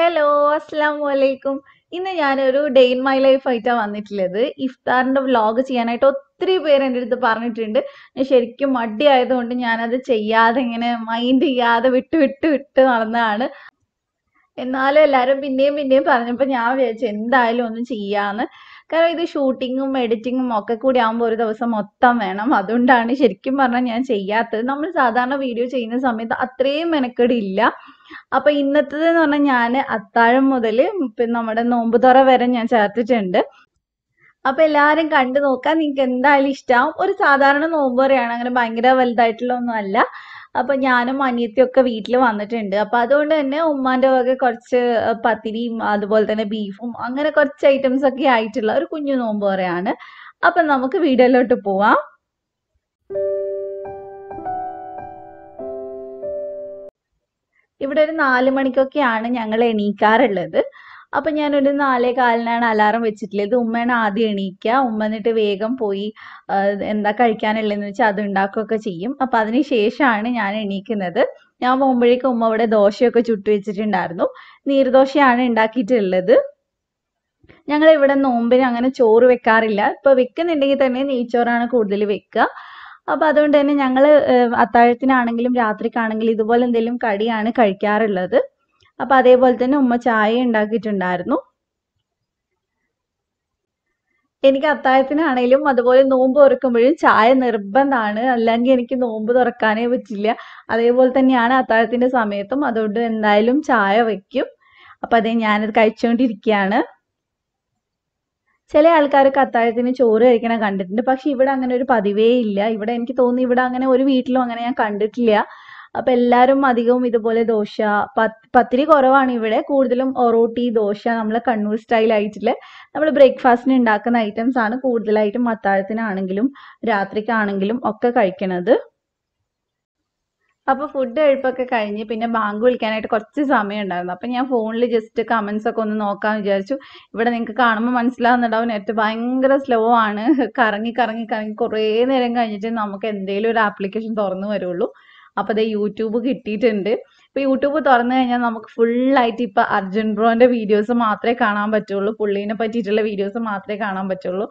hello അസ്സാം വലൈക്കും ഇന്ന് ഞാനൊരു ഡേ ഇൻ മൈ ലൈഫ് ആയിട്ടാണ് വന്നിട്ടുള്ളത് ഇഫ്താറിൻ്റെ വ്ലോഗ് ചെയ്യാനായിട്ട് ഒത്തിരി പേര് എൻ്റെ അടുത്ത് പറഞ്ഞിട്ടുണ്ട് ഞാൻ ശരിക്കും ആയതുകൊണ്ട് ഞാനത് ചെയ്യാതെ ഇങ്ങനെ മൈൻഡ് ചെയ്യാതെ വിട്ട് വിട്ട് വിട്ട് നടന്നതാണ് എന്നാലും എല്ലാവരും പിന്നെയും പിന്നെയും പറഞ്ഞപ്പോൾ ഞാൻ വിചാരിച്ചു എന്തായാലും ഒന്നും ചെയ്യാമെന്ന് കാരണം ഇത് ഷൂട്ടിങ്ങും എഡിറ്റിങ്ങും ഒക്കെ കൂടി ആകുമ്പോൾ ഒരു ദിവസം മൊത്തം വേണം അതുകൊണ്ടാണ് ശരിക്കും പറഞ്ഞാൽ ഞാൻ ചെയ്യാത്തത് നമ്മൾ സാധാരണ വീഡിയോ ചെയ്യുന്ന സമയത്ത് അത്രയും മെനക്കെടില്ല അപ്പൊ ഇന്നത്തേത് എന്ന് പറഞ്ഞാൽ ഞാൻ അത്താഴം മുതൽ പിന്നെ നമ്മുടെ നോമ്പ് തുറ വരെ ഞാൻ ചേർത്തിട്ടുണ്ട് അപ്പൊ എല്ലാവരും കണ്ടു നോക്കാൻ നിങ്ങൾക്ക് എന്തായാലും ഇഷ്ടമാവും ഒരു സാധാരണ നോമ്പ് പറയാണ് അങ്ങനെ ഭയങ്കര വലുതായിട്ടുള്ള ഒന്നും അല്ല അപ്പൊ ഞാനും അനിയത്തിയും ഒക്കെ വീട്ടിൽ വന്നിട്ടുണ്ട് അപ്പൊ അതുകൊണ്ട് തന്നെ ഉമ്മാന്റെ വക കുറച്ച് പത്തിരിയും അതുപോലെ തന്നെ ബീഫും അങ്ങനെ കുറച്ച് ഐറ്റംസ് ഒക്കെ ആയിട്ടുള്ള ഒരു കുഞ്ഞു നോമ്പ് പറയാണ് അപ്പൊ നമുക്ക് വീടിലോട്ട് പോവാം ഇവിടെ ഒരു നാല് മണിക്കൊക്കെയാണ് ഞങ്ങൾ എണീക്കാറുള്ളത് അപ്പം ഞാനൊരു നാലേ കാലിനാണ് അലാറം വെച്ചിട്ടുള്ളത് ഉമ്മയാണ് ആദ്യം എണീക്കുക ഉമ്മ എന്നിട്ട് വേഗം പോയി എന്താ കഴിക്കാനുള്ളതെന്ന് വെച്ചാൽ അത് ഉണ്ടാക്കുകയൊക്കെ ചെയ്യും അപ്പൊ അതിന് ശേഷമാണ് ഞാൻ എണീക്കുന്നത് ഞാൻ പോകുമ്പോഴേക്കും ഉമ്മ അവിടെ ദോശയൊക്കെ ചുട്ടു വെച്ചിട്ടുണ്ടായിരുന്നു നീർദോശയാണ് ഉണ്ടാക്കിയിട്ടുള്ളത് ഞങ്ങൾ ഇവിടെ നോമ്പിന് അങ്ങനെ ചോറ് വെക്കാറില്ല ഇപ്പൊ വെക്കുന്നുണ്ടെങ്കിൽ തന്നെ നെയ്ച്ചോറാണ് കൂടുതൽ വെക്കുക അപ്പൊ അതുകൊണ്ട് തന്നെ ഞങ്ങള് അത്താഴത്തിനാണെങ്കിലും രാത്രിക്കാണെങ്കിലും ഇതുപോലെ എന്തെങ്കിലും കടിയാണ് കഴിക്കാറുള്ളത് അപ്പൊ അതേപോലെ തന്നെ ഉമ്മ ചായ ഉണ്ടാക്കിയിട്ടുണ്ടായിരുന്നു എനിക്ക് അത്തായത്തിനാണേലും അതുപോലെ നോമ്പ് തുറക്കുമ്പോഴും ചായ നിർബന്ധമാണ് അല്ലെങ്കിൽ എനിക്ക് നോമ്പ് തുറക്കാനേ പറ്റില്ല അതേപോലെ തന്നെയാണ് അത്താഴത്തിന്റെ സമയത്തും അതുകൊണ്ട് എന്തായാലും ചായ വയ്ക്കും അപ്പൊ അതേ ഞാനത് കഴിച്ചുകൊണ്ടിരിക്കുകയാണ് ചില ആൾക്കാരൊക്കെ അത്താഴത്തിന് ചോറ് കഴിക്കണ കണ്ടിട്ടുണ്ട് പക്ഷെ ഇവിടെ അങ്ങനെ ഒരു പതിവേ ഇല്ല ഇവിടെ എനിക്ക് തോന്നുന്നു ഇവിടെ അങ്ങനെ ഒരു വീട്ടിലും അങ്ങനെ ഞാൻ കണ്ടിട്ടില്ല അപ്പൊ എല്ലാവരും അധികവും ഇതുപോലെ ദോശ പത്തിരി കുറവാണ് ഇവിടെ കൂടുതലും ഒറോട്ടി ദോശ നമ്മൾ കണ്ണൂർ സ്റ്റൈൽ ആയിട്ടില്ല നമ്മൾ ബ്രേക്ക്ഫാസ്റ്റിന് ഉണ്ടാക്കുന്ന ഐറ്റംസ് ആണ് കൂടുതലായിട്ടും അത്താഴത്തിനാണെങ്കിലും രാത്രിക്കാണെങ്കിലും ഒക്കെ കഴിക്കണത് അപ്പൊ ഫുഡ് കഴിപ്പൊക്കെ കഴിഞ്ഞ് പിന്നെ ബാങ്ക് വിളിക്കാനായിട്ട് കുറച്ച് സമയം ഉണ്ടായിരുന്നു അപ്പൊ ഞാൻ ഫോണിൽ ജസ്റ്റ് കമന്റ്സ് ഒക്കെ ഒന്ന് നോക്കാൻ വിചാരിച്ചു ഇവിടെ നിങ്ങൾക്ക് കാണുമ്പോൾ മനസ്സിലാവുന്നുണ്ടാവും നെറ്റ് ഭയങ്കര സ്ലോ ആണ് കറങ്ങി കറങ്ങി കറങ്ങി കുറേ നേരം കഴിഞ്ഞിട്ട് നമുക്ക് എന്തെങ്കിലും ഒരു ആപ്ലിക്കേഷൻ തുറന്നു വരുള്ളൂ അപ്പോൾ അതേ യൂട്യൂബ് കിട്ടിയിട്ടുണ്ട് ഇപ്പൊ യൂട്യൂബ് തുറന്നു കഴിഞ്ഞാൽ നമുക്ക് ഫുള്ളായിട്ട് ഇപ്പൊ അർജുൻ ബ്രോന്റെ വീഡിയോസ് മാത്രമേ കാണാൻ പറ്റുള്ളൂ പുള്ളീനെ പറ്റിയിട്ടുള്ള വീഡിയോസ് മാത്രമേ കാണാൻ പറ്റുള്ളൂ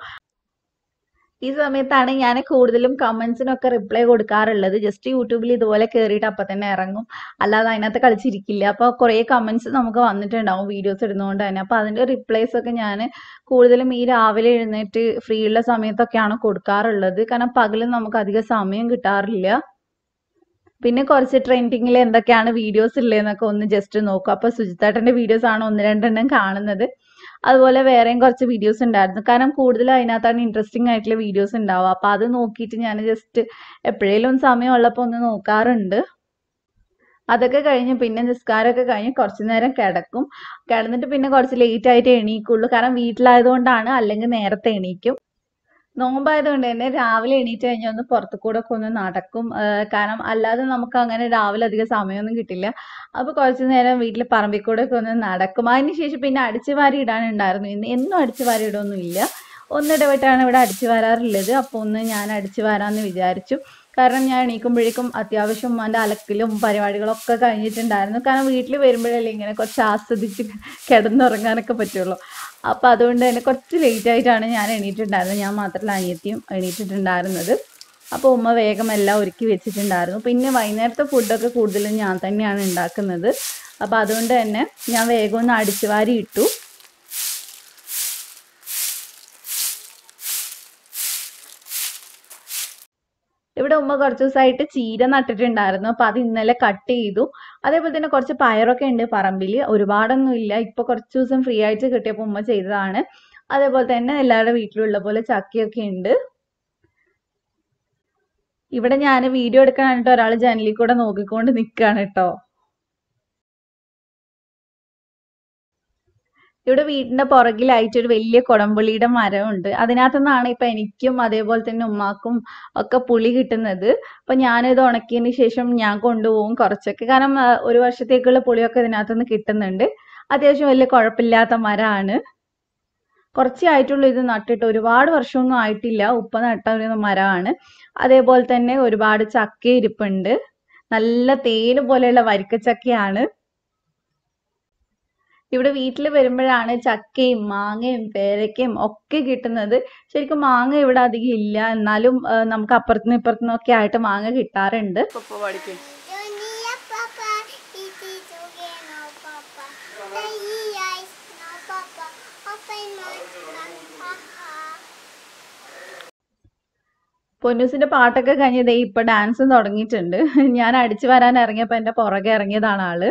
ഈ സമയത്താണ് ഞാൻ കൂടുതലും കമന്റ്സിനൊക്കെ റിപ്ലൈ കൊടുക്കാറുള്ളത് ജസ്റ്റ് യൂട്യൂബിൽ ഇതുപോലെ കയറിയിട്ട് അപ്പം തന്നെ ഇറങ്ങും അല്ലാതെ അതിനകത്ത് കളിച്ചിരിക്കില്ല അപ്പോൾ കുറേ കമന്റ്സ് നമുക്ക് വന്നിട്ടുണ്ടാവും വീഡിയോസ് ഇടുന്നതുകൊണ്ട് തന്നെ അപ്പോൾ അതിന്റെ റിപ്ലൈസ് ഒക്കെ ഞാൻ കൂടുതലും ഈ രാവിലെ എഴുന്നേറ്റ് ഫ്രീ ഉള്ള സമയത്തൊക്കെയാണ് കൊടുക്കാറുള്ളത് കാരണം പകലും നമുക്ക് അധികം സമയം കിട്ടാറില്ല പിന്നെ കുറച്ച് ട്രെൻഡിങ്ങിൽ എന്തൊക്കെയാണ് വീഡിയോസ് ഉള്ളതെന്നൊക്കെ ഒന്ന് ജസ്റ്റ് നോക്കും അപ്പോൾ സുജിതാട്ടന്റെ വീഡിയോസ് ആണ് ഒന്ന് രണ്ടെണ്ണം കാണുന്നത് അതുപോലെ വേറെയും കുറച്ച് വീഡിയോസ് ഉണ്ടായിരുന്നു കാരണം കൂടുതൽ അതിനകത്താണ് ഇൻട്രസ്റ്റിംഗ് ആയിട്ടുള്ള വീഡിയോസ് ഉണ്ടാവുക അപ്പോൾ അത് നോക്കിയിട്ട് ഞാൻ ജസ്റ്റ് എപ്പോഴേലും സമയം ഉള്ളപ്പോൾ ഒന്ന് നോക്കാറുണ്ട് അതൊക്കെ കഴിഞ്ഞ് പിന്നെ നിസ്കാരമൊക്കെ കഴിഞ്ഞ് കുറച്ച് നേരം കിടക്കും കിടന്നിട്ട് പിന്നെ കുറച്ച് ലേറ്റ് ആയിട്ട് എണീക്കുള്ളൂ കാരണം വീട്ടിലായതുകൊണ്ടാണ് അല്ലെങ്കിൽ നേരത്തെ എണീക്കും നോമ്പായതുകൊണ്ട് തന്നെ രാവിലെ എണീറ്റ് കഴിഞ്ഞാൽ ഒന്ന് പുറത്തു കൂടെ ഒക്കെ ഒന്ന് നടക്കും കാരണം അല്ലാതെ നമുക്ക് അങ്ങനെ രാവിലെ അധികം സമയമൊന്നും കിട്ടില്ല അപ്പോൾ കുറച്ച് നേരം വീട്ടിൽ പറമ്പിൽ കൂടെ ഒക്കെ ഒന്ന് നടക്കും അതിനുശേഷം പിന്നെ അടിച്ചു വാരി ഇടാനുണ്ടായിരുന്നു ഇന്ന് എന്നും അടിച്ചു വാരി ഇടൊന്നുമില്ല ഒന്നിടവിട്ടാണ് ഇവിടെ അടിച്ചു വരാറുള്ളത് അപ്പോൾ ഒന്ന് ഞാൻ അടിച്ചു വാരാമെന്ന് വിചാരിച്ചു കാരണം ഞാൻ എണീക്കുമ്പോഴേക്കും അത്യാവശ്യം എൻ്റെ അലക്കിലും പരിപാടികളൊക്കെ കഴിഞ്ഞിട്ടുണ്ടായിരുന്നു കാരണം വീട്ടിൽ വരുമ്പോഴല്ലേ ഇങ്ങനെ കുറച്ച് ആസ്വദിച്ച് കിടന്നുറങ്ങാനൊക്കെ പറ്റുള്ളൂ അപ്പോൾ അതുകൊണ്ട് തന്നെ കുറച്ച് ലേറ്റ് ആയിട്ടാണ് ഞാൻ എണീറ്റിട്ടുണ്ടായിരുന്നത് ഞാൻ മാത്രമല്ല അനിയത്തിയും എണീറ്റിട്ടുണ്ടായിരുന്നത് അപ്പോൾ ഉമ്മ വേഗം എല്ലാം ഒരുക്കി വെച്ചിട്ടുണ്ടായിരുന്നു പിന്നെ വൈകുന്നേരത്തെ ഫുഡൊക്കെ കൂടുതലും ഞാൻ തന്നെയാണ് ഉണ്ടാക്കുന്നത് അപ്പോൾ അതുകൊണ്ട് തന്നെ ഞാൻ വേഗം ഒന്ന് അടിച്ചു വാരി ഇട്ടു ഇവിടെ ഉമ്മ കുറച്ച് ദിവസമായിട്ട് ചീര നട്ടിട്ടുണ്ടായിരുന്നു അപ്പൊ അത് ഇന്നലെ കട്ട് ചെയ്തു അതേപോലെ തന്നെ കുറച്ച് പയറൊക്കെ ഉണ്ട് പറമ്പിൽ ഒരുപാടൊന്നും ഇല്ല ഇപ്പൊ കുറച്ച് ദിവസം ഫ്രീ ആയിട്ട് കിട്ടിയപ്പോ ഉമ്മ ചെയ്തതാണ് അതേപോലെ തന്നെ എല്ലാവരുടെ വീട്ടിലുള്ള പോലെ ചക്കയൊക്കെ ഉണ്ട് ഇവിടെ ഞാൻ വീഡിയോ എടുക്കാനായിട്ട് ഒരാൾ ജനലിൽ കൂടെ നോക്കിക്കൊണ്ട് നിൽക്കുകയാണ് കേട്ടോ ഇവിടെ വീടിന്റെ പുറകിലായിട്ട് ഒരു വലിയ കുടംപുളിയുടെ മരമുണ്ട് നിന്നാണ് ഇപ്പൊ എനിക്കും അതേപോലെ തന്നെ ഉമ്മാക്കും ഒക്കെ പുളി കിട്ടുന്നത് അപ്പൊ ഞാനിത് ഉണക്കിയതിന് ശേഷം ഞാൻ കൊണ്ടുപോകും കുറച്ചൊക്കെ കാരണം ഒരു വർഷത്തേക്കുള്ള പുളിയൊക്കെ നിന്ന് കിട്ടുന്നുണ്ട് അത്യാവശ്യം വലിയ കുഴപ്പമില്ലാത്ത മരമാണ് കുറച്ചേ ആയിട്ടുള്ളൂ ഇത് നട്ടിട്ട് ഒരുപാട് വർഷമൊന്നും ആയിട്ടില്ല ഉപ്പ നട്ട ഒരു മരമാണ് അതേപോലെ തന്നെ ഒരുപാട് ചക്ക ഇരിപ്പുണ്ട് നല്ല തേന് പോലെയുള്ള വരിക്കച്ചക്കയാണ് ഇവിടെ വീട്ടിൽ വരുമ്പോഴാണ് ചക്കയും മാങ്ങയും പേരക്കയും ഒക്കെ കിട്ടുന്നത് ശരിക്കും മാങ്ങ ഇവിടെ അധികം ഇല്ല എന്നാലും നമുക്ക് അപ്പുറത്തുനിന്ന് ഒക്കെ ആയിട്ട് മാങ്ങ കിട്ടാറുണ്ട് പൊന്നൂസിന്റെ പാട്ടൊക്കെ ദേ ഇപ്പൊ ഡാൻസും തുടങ്ങിയിട്ടുണ്ട് ഞാൻ അടിച്ചു വരാൻ ഇറങ്ങിയപ്പോ എന്റെ പുറകെ ഇറങ്ങിയതാണ് ആള്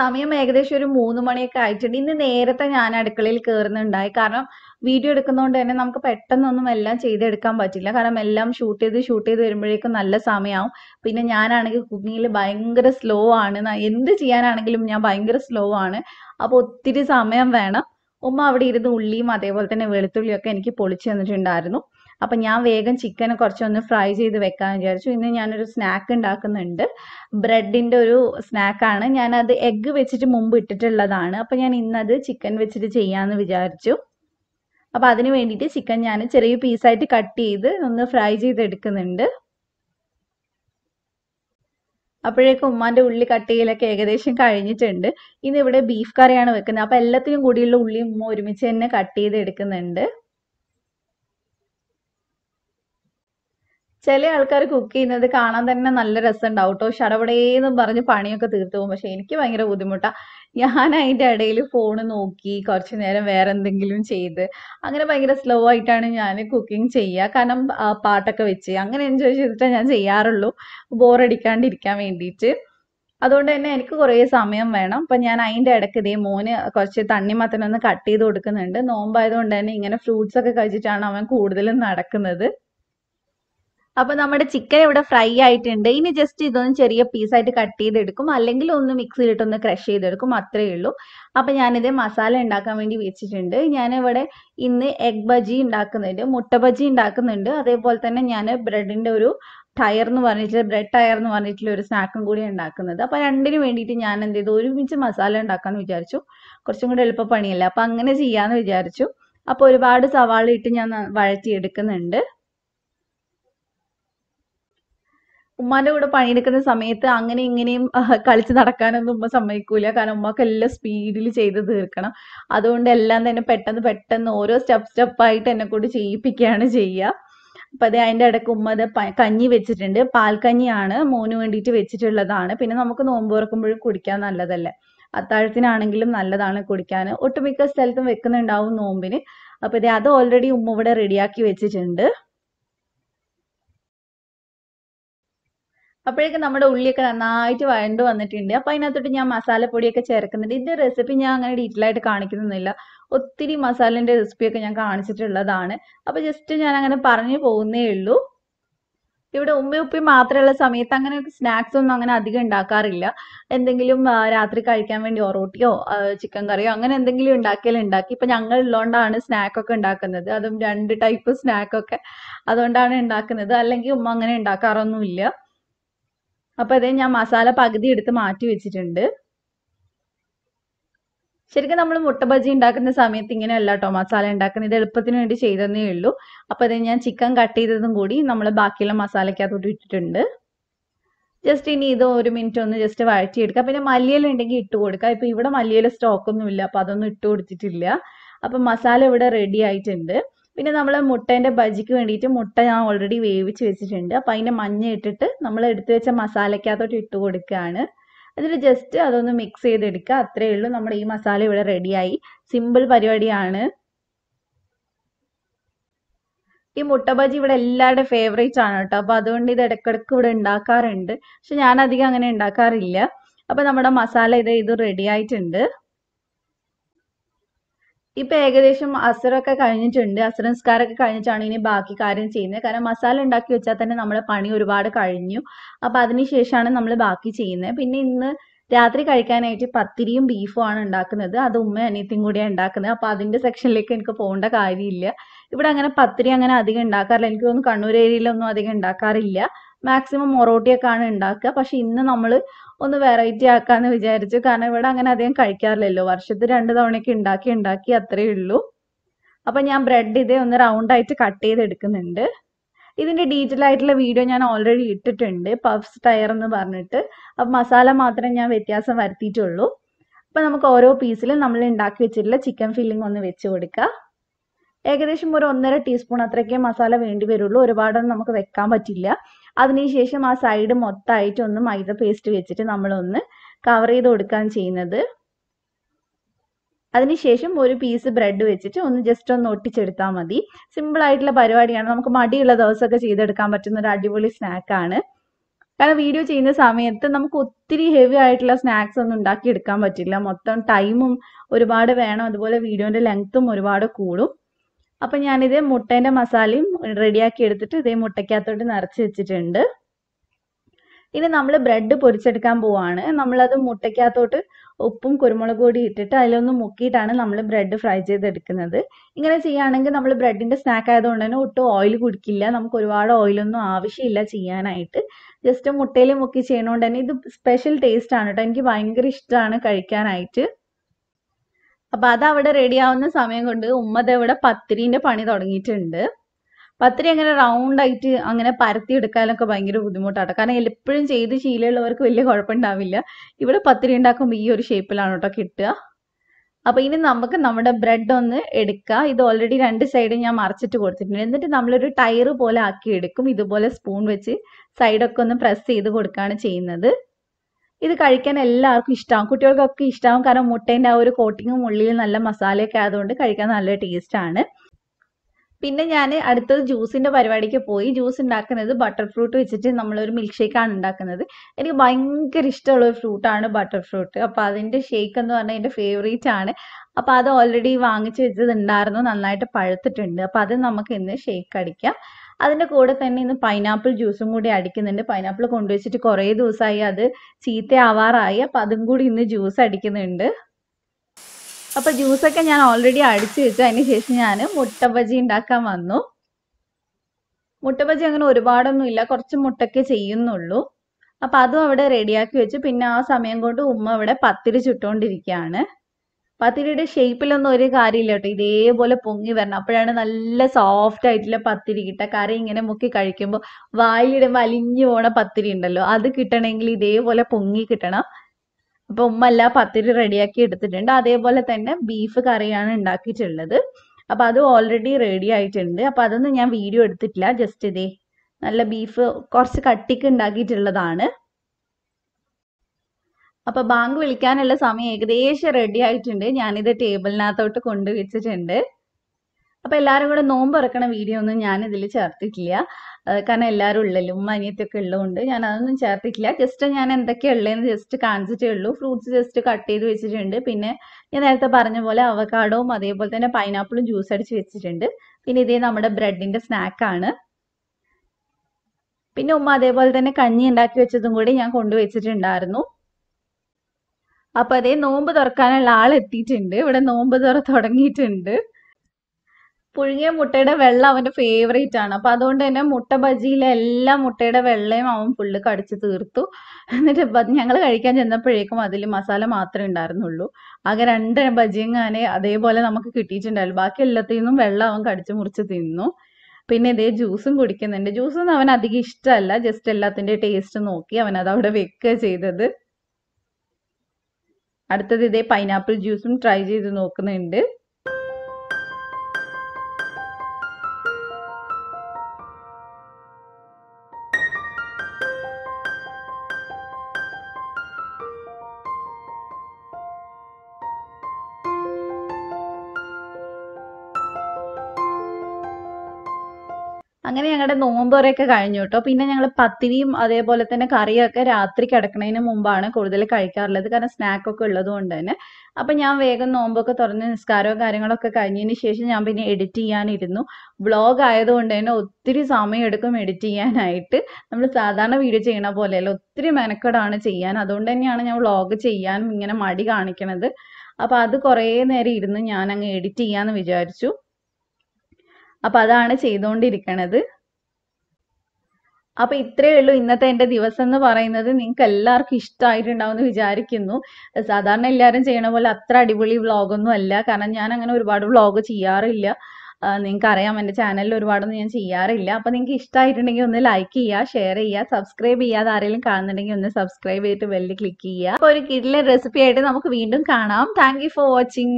സമയം ഏകദേശം ഒരു മൂന്ന് മണിയൊക്കെ ആയിട്ടുണ്ട് ഇന്ന് നേരത്തെ ഞാൻ അടുക്കളയിൽ കയറുന്നുണ്ടായി കാരണം വീഡിയോ എടുക്കുന്നതുകൊണ്ട് തന്നെ നമുക്ക് പെട്ടെന്നൊന്നും എല്ലാം ചെയ്തെടുക്കാൻ പറ്റില്ല കാരണം എല്ലാം ഷൂട്ട് ചെയ്ത് ഷൂട്ട് ചെയ്ത് വരുമ്പോഴേക്കും നല്ല സമയമാവും പിന്നെ ഞാനാണെങ്കിൽ കുക്കിങ്ങിൽ ഭയങ്കര സ്ലോ ആണ് എന്ത് ചെയ്യാനാണെങ്കിലും ഞാൻ ഭയങ്കര സ്ലോ ആണ് അപ്പൊ ഒത്തിരി സമയം വേണം ഉമ്മ അവിടെ ഇരുന്ന് ഉള്ളിയും അതേപോലെ തന്നെ വെളുത്തുള്ളിയൊക്കെ എനിക്ക് പൊളിച്ചു തന്നിട്ടുണ്ടായിരുന്നു അപ്പൊ ഞാൻ വേഗം ചിക്കൻ കുറച്ചൊന്ന് ഫ്രൈ ചെയ്ത് വെക്കാൻ വിചാരിച്ചു ഇന്ന് ഞാനൊരു സ്നാക്ക് ഉണ്ടാക്കുന്നുണ്ട് ബ്രെഡിന്റെ ഒരു സ്നാക്കാണ് ഞാനത് എഗ്ഗ് വെച്ചിട്ട് മുമ്പ് ഇട്ടിട്ടുള്ളതാണ് അപ്പൊ ഞാൻ ഇന്നത് ചിക്കൻ വെച്ചിട്ട് ചെയ്യാന്ന് വിചാരിച്ചു അപ്പൊ അതിന് വേണ്ടിയിട്ട് ചിക്കൻ ഞാൻ ചെറിയ പീസായിട്ട് കട്ട് ചെയ്ത് ഒന്ന് ഫ്രൈ ചെയ്തെടുക്കുന്നുണ്ട് അപ്പോഴേക്കും ഉമ്മാന്റെ ഉള്ളി കട്ടിയിലൊക്കെ ഏകദേശം കഴിഞ്ഞിട്ടുണ്ട് ഇന്ന് ഇവിടെ ബീഫ് കറിയാണ് വെക്കുന്നത് അപ്പൊ എല്ലാത്തിനും കൂടിയുള്ള ഉള്ളിയും ഉമ്മ ഒരുമിച്ച് തന്നെ കട്ട് ചെയ്ത് എടുക്കുന്നുണ്ട് ചില ആൾക്കാർ കുക്ക് ചെയ്യുന്നത് കാണാൻ തന്നെ നല്ല രസമുണ്ടാവും കേട്ടോ ഷടപടേന്നും പറഞ്ഞ് പണിയൊക്കെ തീർത്തു പോകും പക്ഷെ എനിക്ക് ഭയങ്കര ബുദ്ധിമുട്ടാണ് ഞാൻ അതിന്റെ ഇടയിൽ ഫോൺ നോക്കി കുറച്ച് നേരം വേറെ എന്തെങ്കിലും ചെയ്ത് അങ്ങനെ ഭയങ്കര സ്ലോ ആയിട്ടാണ് ഞാൻ കുക്കിംഗ് ചെയ്യുക കാരണം പാട്ടൊക്കെ വെച്ച് അങ്ങനെ എൻജോയ് ചെയ്തിട്ടേ ഞാൻ ചെയ്യാറുള്ളൂ ബോറടിക്കാണ്ടിരിക്കാൻ വേണ്ടിയിട്ട് അതുകൊണ്ട് തന്നെ എനിക്ക് കുറേ സമയം വേണം അപ്പൊ ഞാൻ അതിന്റെ ഇടയ്ക്ക് ഇതേ മോന് കുറച്ച് മത്തനൊന്ന് കട്ട് ചെയ്ത് കൊടുക്കുന്നുണ്ട് നോമ്പായതുകൊണ്ട് തന്നെ ഇങ്ങനെ ഫ്രൂട്ട്സ് ഒക്കെ കഴിച്ചിട്ടാണ് അവൻ കൂടുതലും നടക്കുന്നത് അപ്പൊ നമ്മുടെ ചിക്കൻ ഇവിടെ ഫ്രൈ ആയിട്ടുണ്ട് ഇനി ജസ്റ്റ് ഇതൊന്ന് ചെറിയ പീസായിട്ട് കട്ട് ചെയ്തെടുക്കും അല്ലെങ്കിൽ ഒന്ന് മിക്സിയിലിട്ടൊന്ന് ക്രഷ് ചെയ്തെടുക്കും അത്രേ ഉള്ളൂ അപ്പൊ ഞാനിത് മസാല ഉണ്ടാക്കാൻ വേണ്ടി വെച്ചിട്ടുണ്ട് ഞാനിവിടെ ഇന്ന് എഗ് ബജി ഉണ്ടാക്കുന്നുണ്ട് മുട്ട ബജി ഉണ്ടാക്കുന്നുണ്ട് അതേപോലെ തന്നെ ഞാൻ ബ്രെഡിന്റെ ഒരു ടയർ എന്ന് പറഞ്ഞിട്ട് ബ്രെഡ് ടയർ എന്ന് പറഞ്ഞിട്ടുള്ള ഒരു സ്നാക്കും കൂടി ഉണ്ടാക്കുന്നത് അപ്പൊ രണ്ടിനു വേണ്ടിയിട്ട് ഞാൻ എന്ത് ചെയ്തു ഒരുമിച്ച് മസാല ഉണ്ടാക്കാന്ന് വിചാരിച്ചു കുറച്ചും കൂടെ എളുപ്പപ്പണിയല്ല അപ്പൊ അങ്ങനെ ചെയ്യാന്ന് വിചാരിച്ചു അപ്പൊ ഒരുപാട് സവാള ഇട്ട് ഞാൻ വഴറ്റി എടുക്കുന്നുണ്ട് ഉമ്മാന്റെ കൂടെ പണിയെടുക്കുന്ന സമയത്ത് അങ്ങനെ ഇങ്ങനെയും കളിച്ച് നടക്കാനൊന്നും ഉമ്മ സമ്മതിക്കൂല കാരണം ഉമ്മക്ക് എല്ലാം സ്പീഡിൽ ചെയ്ത് തീർക്കണം അതുകൊണ്ട് എല്ലാം തന്നെ പെട്ടെന്ന് പെട്ടെന്ന് ഓരോ സ്റ്റെപ്പ് സ്റ്റെപ്പായിട്ട് എന്നെ കൂടി ചെയ്യിപ്പിക്കുകയാണ് ചെയ്യുക അപ്പൊ അത് അതിന്റെ ഇടയ്ക്ക് ഉമ്മ അത് കഞ്ഞി വെച്ചിട്ടുണ്ട് പാൽക്കഞ്ഞിയാണ് മോന് വേണ്ടിയിട്ട് വെച്ചിട്ടുള്ളതാണ് പിന്നെ നമുക്ക് നോമ്പ് തുറക്കുമ്പോഴും കുടിക്കാൻ നല്ലതല്ലേ അത്താഴത്തിനാണെങ്കിലും നല്ലതാണ് കുടിക്കാൻ ഒട്ടുമിക്ക സ്ഥലത്തും വെക്കുന്നുണ്ടാവും നോമ്പിന് അപ്പൊ ഇത് അത് ഓൾറെഡി ഉമ്മ ഇവിടെ റെഡിയാക്കി വെച്ചിട്ടുണ്ട് അപ്പോഴേക്കും നമ്മുടെ ഉള്ളിയൊക്കെ നന്നായിട്ട് വഴണ്ട് വന്നിട്ടുണ്ട് അപ്പോൾ അതിനകത്തോട്ട് ഞാൻ മസാലപ്പൊടിയൊക്കെ ചേർക്കുന്നുണ്ട് ഇതിൻ്റെ റെസിപ്പി ഞാൻ അങ്ങനെ ഡീറ്റെയിൽ ആയിട്ട് കാണിക്കുന്നൊന്നുമില്ല ഒത്തിരി മസാലേൻ്റെ റെസിപ്പിയൊക്കെ ഞാൻ കാണിച്ചിട്ടുള്ളതാണ് അപ്പോൾ ജസ്റ്റ് ഞാൻ അങ്ങനെ പറഞ്ഞു പോകുന്നേ ഉള്ളൂ ഇവിടെ ഉമ്മ ഉപ്പി മാത്രമുള്ള സമയത്ത് അങ്ങനെ സ്നാക്സ് ഒന്നും അങ്ങനെ അധികം ഉണ്ടാക്കാറില്ല എന്തെങ്കിലും രാത്രി കഴിക്കാൻ വേണ്ടി ഒറോട്ടിയോ ചിക്കൻ കറിയോ അങ്ങനെ എന്തെങ്കിലും ഉണ്ടാക്കിയാൽ ഉണ്ടാക്കി ഇപ്പം ഞങ്ങൾ ഉള്ളതുകൊണ്ടാണ് സ്നാക്കൊക്കെ ഉണ്ടാക്കുന്നത് അതും രണ്ട് ടൈപ്പ് സ്നാക്കൊക്കെ അതുകൊണ്ടാണ് ഉണ്ടാക്കുന്നത് അല്ലെങ്കിൽ ഉമ്മ അങ്ങനെ ഉണ്ടാക്കാറൊന്നുമില്ല അപ്പോൾ അതേ ഞാൻ മസാല പകുതി എടുത്ത് മാറ്റി വെച്ചിട്ടുണ്ട് ശരിക്കും നമ്മൾ മുട്ട ബജി ഉണ്ടാക്കുന്ന സമയത്ത് ഇങ്ങനെ അല്ല കേട്ടോ മസാല ഉണ്ടാക്കുന്നത് ഇത് എളുപ്പത്തിന് വേണ്ടി ചെയ്തതന്നേ ഉള്ളൂ അപ്പോൾ അതേ ഞാൻ ചിക്കൻ കട്ട് ചെയ്തതും കൂടി നമ്മൾ ബാക്കിയുള്ള മസാലയ്ക്കകത്തോട്ട് ഇട്ടിട്ടുണ്ട് ജസ്റ്റ് ഇനി ഇത് ഒരു മിനിറ്റ് ഒന്ന് ജസ്റ്റ് വഴറ്റിയെടുക്കുക പിന്നെ മല്ലിയില ഉണ്ടെങ്കിൽ ഇട്ട് കൊടുക്കുക ഇപ്പൊ ഇവിടെ മല്ലിയില സ്റ്റോക്കൊന്നും ഇല്ല അപ്പോൾ അതൊന്നും ഇട്ട് കൊടുത്തിട്ടില്ല അപ്പൊ മസാല ഇവിടെ റെഡി ആയിട്ടുണ്ട് പിന്നെ നമ്മൾ മുട്ടേൻ്റെ ബജിക്ക് വേണ്ടിയിട്ട് മുട്ട ഞാൻ ഓൾറെഡി വേവിച്ച് വെച്ചിട്ടുണ്ട് അപ്പം അതിൻ്റെ മഞ്ഞ ഇട്ടിട്ട് നമ്മൾ എടുത്തു വെച്ച മസാലയ്ക്കകത്തോട്ട് ഇട്ട് കൊടുക്കുകയാണ് അതിൽ ജസ്റ്റ് അതൊന്ന് മിക്സ് ചെയ്തെടുക്കുക അത്രയേ ഉള്ളൂ നമ്മുടെ ഈ മസാല ഇവിടെ റെഡിയായി സിമ്പിൾ പരിപാടിയാണ് ഈ മുട്ട ബജി ഇവിടെ എല്ലാവരുടെ ഫേവറേറ്റ് ആണ് കേട്ടോ അപ്പം അതുകൊണ്ട് ഇത് ഇടയ്ക്കിടയ്ക്ക് ഇവിടെ ഉണ്ടാക്കാറുണ്ട് പക്ഷെ ഞാൻ അധികം അങ്ങനെ ഉണ്ടാക്കാറില്ല അപ്പം നമ്മുടെ മസാല ഇത് ഇത് റെഡി ആയിട്ടുണ്ട് ഇപ്പൊ ഏകദേശം അസറൊക്കെ കഴിഞ്ഞിട്ടുണ്ട് അസർ നിസ്കാരമൊക്കെ കഴിഞ്ഞിട്ടാണ് ഇനി ബാക്കി കാര്യം ചെയ്യുന്നത് കാരണം മസാല ഉണ്ടാക്കി വെച്ചാൽ തന്നെ നമ്മുടെ പണി ഒരുപാട് കഴിഞ്ഞു അപ്പൊ അതിനുശേഷമാണ് ശേഷമാണ് നമ്മൾ ബാക്കി ചെയ്യുന്നത് പിന്നെ ഇന്ന് രാത്രി കഴിക്കാനായിട്ട് പത്തിരിയും ബീഫും ആണ് ഉണ്ടാക്കുന്നത് അത് ഉമ്മ അനിയത്തിയും കൂടിയാണ് ഉണ്ടാക്കുന്നത് അപ്പോൾ അതിന്റെ സെക്ഷനിലേക്ക് എനിക്ക് പോകേണ്ട കാര്യമില്ല ഇവിടെ അങ്ങനെ പത്തിരി അങ്ങനെ അധികം ഉണ്ടാക്കാറില്ല എനിക്ക് തോന്നുന്നു കണ്ണൂർ ഏരിയയിലൊന്നും അധികം ഉണ്ടാക്കാറില്ല മാക്സിമം മൊറോട്ടിയൊക്കെ ആണ് ഉണ്ടാക്കുക പക്ഷെ ഇന്ന് നമ്മൾ ഒന്ന് വെറൈറ്റി ആക്കാന്ന് വിചാരിച്ചു കാരണം ഇവിടെ അങ്ങനെ അധികം കഴിക്കാറില്ലല്ലോ വർഷത്തിൽ രണ്ട് തവണയൊക്കെ ഉണ്ടാക്കി ഉണ്ടാക്കി അത്രേ ഉള്ളൂ അപ്പൊ ഞാൻ ബ്രെഡ് ഇതേ ഒന്ന് റൗണ്ട് ആയിട്ട് കട്ട് ചെയ്തെടുക്കുന്നുണ്ട് ഇതിന്റെ ഡീറ്റെയിൽ ആയിട്ടുള്ള വീഡിയോ ഞാൻ ഓൾറെഡി ഇട്ടിട്ടുണ്ട് പഫ്സ് ടയർ എന്ന് പറഞ്ഞിട്ട് അപ്പൊ മസാല മാത്രമേ ഞാൻ വ്യത്യാസം വരുത്തിയിട്ടുള്ളൂ അപ്പൊ നമുക്ക് ഓരോ പീസിലും നമ്മൾ ഉണ്ടാക്കി വെച്ചിട്ടുള്ള ചിക്കൻ ഫില്ലിംഗ് ഒന്ന് വെച്ച് കൊടുക്കുക ഏകദേശം ഒരു ഒന്നര ടീസ്പൂൺ അത്രയ്ക്കേ മസാല വേണ്ടി വരുള്ളൂ ഒരുപാടൊന്നും നമുക്ക് വെക്കാൻ പറ്റില്ല അതിനുശേഷം ആ സൈഡ് മൊത്തമായിട്ട് ഒന്ന് മൈദ പേസ്റ്റ് വെച്ചിട്ട് നമ്മളൊന്ന് കവർ ചെയ്ത് കൊടുക്കാൻ ചെയ്യുന്നത് അതിനുശേഷം ഒരു പീസ് ബ്രെഡ് വെച്ചിട്ട് ഒന്ന് ജസ്റ്റ് ഒന്ന് ഒട്ടിച്ചെടുത്താൽ മതി സിമ്പിൾ ആയിട്ടുള്ള പരിപാടിയാണ് നമുക്ക് മടിയുള്ള ദിവസമൊക്കെ ചെയ്തെടുക്കാൻ പറ്റുന്ന ഒരു അടിപൊളി സ്നാക്കാണ് കാരണം വീഡിയോ ചെയ്യുന്ന സമയത്ത് നമുക്ക് ഒത്തിരി ഹെവി ആയിട്ടുള്ള സ്നാക്സ് ഒന്നും ഉണ്ടാക്കിയെടുക്കാൻ പറ്റില്ല മൊത്തം ടൈമും ഒരുപാട് വേണം അതുപോലെ വീഡിയോന്റെ ലെങ്ത്തും ഒരുപാട് കൂടും അപ്പൊ ഞാനിത് മുട്ടേന്റെ മസാലയും റെഡിയാക്കി എടുത്തിട്ട് ഇതേ മുട്ടയ്ക്കകത്തോട്ട് നിറച്ച് വെച്ചിട്ടുണ്ട് ഇനി നമ്മൾ ബ്രെഡ് പൊരിച്ചെടുക്കാൻ പോവാണ് നമ്മളത് മുട്ടയ്ക്കകത്തോട്ട് ഉപ്പും കുരുമുളക് കൂടി ഇട്ടിട്ട് അതിലൊന്ന് മുക്കിയിട്ടാണ് നമ്മൾ ബ്രെഡ് ഫ്രൈ ചെയ്തെടുക്കുന്നത് ഇങ്ങനെ ചെയ്യുകയാണെങ്കിൽ നമ്മൾ ബ്രെഡിന്റെ സ്നാക്ക് ആയതുകൊണ്ട് തന്നെ ഒട്ടും ഓയിൽ കുടിക്കില്ല നമുക്ക് ഒരുപാട് ഓയിലൊന്നും ആവശ്യമില്ല ചെയ്യാനായിട്ട് ജസ്റ്റ് മുട്ടയിൽ മുക്കി ചെയ്യണോണ്ട് തന്നെ ഇത് സ്പെഷ്യൽ ടേസ്റ്റ് ആണ് കേട്ടോ എനിക്ക് ഭയങ്കര ഇഷ്ടമാണ് കഴിക്കാനായിട്ട് അവിടെ റെഡി റെഡിയാവുന്ന സമയം കൊണ്ട് ഉമ്മത് ഇവിടെ പത്തിരിന്റെ പണി തുടങ്ങിയിട്ടുണ്ട് പത്തിരി അങ്ങനെ റൗണ്ട് ആയിട്ട് അങ്ങനെ പരത്തി എടുക്കാനൊക്കെ ഭയങ്കര ബുദ്ധിമുട്ടാണ് കാരണം എപ്പോഴും ചെയ്ത് ശീലമുള്ളവർക്ക് വലിയ കുഴപ്പമുണ്ടാവില്ല ഇവിടെ പത്തിരി ഉണ്ടാക്കുമ്പോൾ ഈ ഒരു ഷേപ്പിലാണ് കേട്ടോ കിട്ടുക അപ്പോൾ ഇനി നമുക്ക് നമ്മുടെ ബ്രെഡ് ഒന്ന് എടുക്കാം ഇത് ഓൾറെഡി രണ്ട് സൈഡും ഞാൻ മറിച്ചിട്ട് കൊടുത്തിട്ടുണ്ട് എന്നിട്ട് നമ്മളൊരു ടയർ പോലെ ആക്കി എടുക്കും ഇതുപോലെ സ്പൂൺ വെച്ച് സൈഡൊക്കെ ഒന്ന് പ്രസ് ചെയ്ത് കൊടുക്കുകയാണ് ചെയ്യുന്നത് ഇത് കഴിക്കാൻ എല്ലാവർക്കും ഇഷ്ടമാവും കുട്ടികൾക്കൊക്കെ ഇഷ്ടമാവും കാരണം മുട്ടേൻ്റെ ആ ഒരു കോട്ടിങ്ങും ഉള്ളിൽ നല്ല മസാലയൊക്കെ ആയതുകൊണ്ട് കഴിക്കാൻ നല്ല ടേസ്റ്റാണ് പിന്നെ ഞാൻ അടുത്തത് ജ്യൂസിൻ്റെ പരിപാടിക്ക് പോയി ജ്യൂസ് ഉണ്ടാക്കുന്നത് ബട്ടർ ഫ്രൂട്ട് വെച്ചിട്ട് നമ്മളൊരു മിൽക്ക് ഷേക്കാണ് ഉണ്ടാക്കുന്നത് എനിക്ക് ഭയങ്കര ഇഷ്ടമുള്ള ഒരു ഫ്രൂട്ടാണ് ബട്ടർ ഫ്രൂട്ട് അപ്പോൾ അതിൻ്റെ ഷേക്ക് എന്ന് പറഞ്ഞാൽ എൻ്റെ ഫേവറേറ്റ് ആണ് അപ്പോൾ അത് ഓൾറെഡി വാങ്ങിച്ച് വെച്ചത് ഉണ്ടായിരുന്നു നന്നായിട്ട് പഴുത്തിട്ടുണ്ട് അപ്പോൾ അത് നമുക്ക് ഇന്ന് ഷേക്ക് അടിക്കാം അതിൻ്റെ കൂടെ തന്നെ ഇന്ന് പൈനാപ്പിൾ ജ്യൂസും കൂടി അടിക്കുന്നുണ്ട് പൈനാപ്പിൾ കൊണ്ടുവച്ചിട്ട് കുറേ ദിവസമായി അത് ചീത്തയാവാറായി അപ്പം അതും കൂടി ഇന്ന് ജ്യൂസ് അടിക്കുന്നുണ്ട് അപ്പം ജ്യൂസൊക്കെ ഞാൻ ഓൾറെഡി അടിച്ചു വെച്ചു അതിന് ശേഷം ഞാൻ മുട്ട ബജി ഉണ്ടാക്കാൻ വന്നു മുട്ട ബജി അങ്ങനെ ഒരുപാടൊന്നും ഇല്ല കുറച്ച് മുട്ടൊക്കെ ചെയ്യുന്നുള്ളൂ അപ്പം അതും അവിടെ റെഡിയാക്കി വെച്ചു പിന്നെ ആ സമയം കൊണ്ട് ഉമ്മ അവിടെ പത്തിരി ചുട്ടുകൊണ്ടിരിക്കുകയാണ് പത്തിരിയുടെ ഷേപ്പിലൊന്നും ഒരു കാര്യമില്ല കേട്ടോ ഇതേപോലെ പൊങ്ങി വരണം അപ്പോഴാണ് നല്ല സോഫ്റ്റ് ആയിട്ടുള്ള പത്തിരി കിട്ടുക കറി ഇങ്ങനെ മുക്കി കഴിക്കുമ്പോൾ വായിലിടുമ്പോൾ അലിഞ്ഞു പോണ പത്തിരി ഉണ്ടല്ലോ അത് കിട്ടണമെങ്കിൽ ഇതേപോലെ പൊങ്ങി കിട്ടണം അപ്പൊ ഉമ്മ എല്ലാ പത്തിരി റെഡിയാക്കി എടുത്തിട്ടുണ്ട് അതേപോലെ തന്നെ ബീഫ് കറിയാണ് ഉണ്ടാക്കിയിട്ടുള്ളത് അപ്പൊ അത് ഓൾറെഡി റെഡി ആയിട്ടുണ്ട് അപ്പൊ അതൊന്നും ഞാൻ വീഡിയോ എടുത്തിട്ടില്ല ജസ്റ്റ് ഇതേ നല്ല ബീഫ് കുറച്ച് കട്ടിക്ക് ഉണ്ടാക്കിയിട്ടുള്ളതാണ് അപ്പോൾ ബാങ്ക് വിളിക്കാനുള്ള സമയം ഏകദേശം റെഡി ആയിട്ടുണ്ട് ഞാനിത് ടേബിളിനകത്തോട്ട് കൊണ്ടു വെച്ചിട്ടുണ്ട് അപ്പോൾ എല്ലാവരും കൂടെ നോമ്പ് ഇറക്കണ വീഡിയോ ഒന്നും ഞാൻ ഇതിൽ ചേർത്തിട്ടില്ല കാരണം എല്ലാവരും ഉള്ളല്ലോ ഉമ്മ അനിയത്തൊക്കെ ഉള്ളതുകൊണ്ട് ഞാൻ അതൊന്നും ചേർത്തിട്ടില്ല ജസ്റ്റ് ഞാൻ എന്തൊക്കെയാ ഉള്ളതെന്ന് ജസ്റ്റ് കാണിച്ചിട്ടേ ഉള്ളൂ ഫ്രൂട്ട്സ് ജസ്റ്റ് കട്ട് ചെയ്ത് വെച്ചിട്ടുണ്ട് പിന്നെ ഞാൻ നേരത്തെ പറഞ്ഞ പോലെ അവക്കാടവും അതേപോലെ തന്നെ പൈനാപ്പിളും ജ്യൂസ് അടിച്ച് വെച്ചിട്ടുണ്ട് പിന്നെ ഇതേ നമ്മുടെ ബ്രെഡിന്റെ സ്നാക്കാണ് പിന്നെ ഉമ്മ അതേപോലെ തന്നെ കഞ്ഞി ഉണ്ടാക്കി വെച്ചതും കൂടി ഞാൻ കൊണ്ടുവച്ചിട്ടുണ്ടായിരുന്നു അപ്പൊ അതേ നോമ്പ് തുറക്കാനുള്ള ആൾ എത്തിയിട്ടുണ്ട് ഇവിടെ നോമ്പ് തുറ തുടങ്ങിയിട്ടുണ്ട് പുഴുങ്ങിയ മുട്ടയുടെ വെള്ളം അവന്റെ ഫേവറേറ്റ് ആണ് അപ്പൊ അതുകൊണ്ട് തന്നെ മുട്ട ബജിയിലെ എല്ലാ മുട്ടയുടെ വെള്ളയും അവൻ ഫുള്ള് കടിച്ചു തീർത്തു എന്നിട്ട് ഞങ്ങൾ കഴിക്കാൻ ചെന്നപ്പോഴേക്കും അതിൽ മസാല മാത്രമേ ഉണ്ടായിരുന്നുള്ളൂ ആകെ രണ്ട് ബജിയെങ്ങാനെ അതേപോലെ നമുക്ക് കിട്ടിയിട്ടുണ്ടായിരുന്നു ബാക്കി എല്ലാത്തിൽ വെള്ളം അവൻ കടിച്ചു മുറിച്ച് തിന്നു പിന്നെ ഇതേ ജ്യൂസും കുടിക്കുന്നുണ്ട് ജ്യൂസൊന്നും അവൻ അധികം ഇഷ്ടമല്ല ജസ്റ്റ് എല്ലാത്തിന്റെ ടേസ്റ്റ് നോക്കി അവൻ അത് അവിടെ വെക്കുക ചെയ്തത് അടുത്തത് ഇതേ പൈനാപ്പിൾ ജ്യൂസും ട്രൈ ചെയ്ത് നോക്കുന്നുണ്ട് ഞങ്ങളുടെ നോമ്പ് വരെയൊക്കെ കഴിഞ്ഞു കേട്ടോ പിന്നെ ഞങ്ങൾ പത്തിരിയും അതേപോലെ തന്നെ കറിയൊക്കെ രാത്രി കിടക്കുന്നതിന് മുമ്പാണ് കൂടുതൽ കഴിക്കാറുള്ളത് കാരണം ഒക്കെ ഉള്ളത് കൊണ്ട് തന്നെ അപ്പൊ ഞാൻ വേഗം നോമ്പൊക്കെ തുറന്ന് നിസ്കാരവും കാര്യങ്ങളൊക്കെ കഴിഞ്ഞതിന് ശേഷം ഞാൻ പിന്നെ എഡിറ്റ് ചെയ്യാനിരുന്നു വ്ളോഗ് ആയതുകൊണ്ട് തന്നെ ഒത്തിരി സമയം എടുക്കും എഡിറ്റ് ചെയ്യാനായിട്ട് നമ്മൾ സാധാരണ വീഡിയോ ചെയ്യണ പോലെയല്ല ഒത്തിരി മെനക്കെടാണ് ചെയ്യാൻ അതുകൊണ്ട് തന്നെയാണ് ഞാൻ വ്ളോഗ് ചെയ്യാൻ ഇങ്ങനെ മടി കാണിക്കണത് അപ്പൊ അത് കുറേ നേരം ഇരുന്ന് ഞാൻ അങ്ങ് എഡിറ്റ് ചെയ്യാന്ന് വിചാരിച്ചു അപ്പൊ അതാണ് ചെയ്തുകൊണ്ടിരിക്കണത് അപ്പൊ ഇത്രയേ ഉള്ളൂ ഇന്നത്തെ എൻ്റെ ദിവസം എന്ന് പറയുന്നത് നിങ്ങൾക്ക് എല്ലാവർക്കും ഇഷ്ടമായിട്ടുണ്ടാവും വിചാരിക്കുന്നു സാധാരണ എല്ലാവരും ചെയ്യണ പോലെ അത്ര അടിപൊളി വ്ളോഗൊന്നും അല്ല കാരണം ഞാൻ അങ്ങനെ ഒരുപാട് വ്ളോഗ് ചെയ്യാറില്ല നിങ്ങൾക്ക് അറിയാം എൻ്റെ ചാനലിൽ ഒരുപാടൊന്നും ഞാൻ ചെയ്യാറില്ല അപ്പോൾ നിങ്ങൾക്ക് ഇഷ്ടമായിട്ടുണ്ടെങ്കിൽ ഒന്ന് ലൈക്ക് ചെയ്യുക ഷെയർ ചെയ്യുക സബ്സ്ക്രൈബ് ചെയ്യാതെ ആരെങ്കിലും കാണുന്നുണ്ടെങ്കിൽ ഒന്ന് സബ്സ്ക്രൈബ് ചെയ്തിട്ട് ബെല്ല് ക്ലിക്ക് ചെയ്യുക അപ്പൊ ഒരു കിഡിലെ റെസിപ്പി ആയിട്ട് നമുക്ക് വീണ്ടും കാണാം താങ്ക് ഫോർ വാച്ചിങ്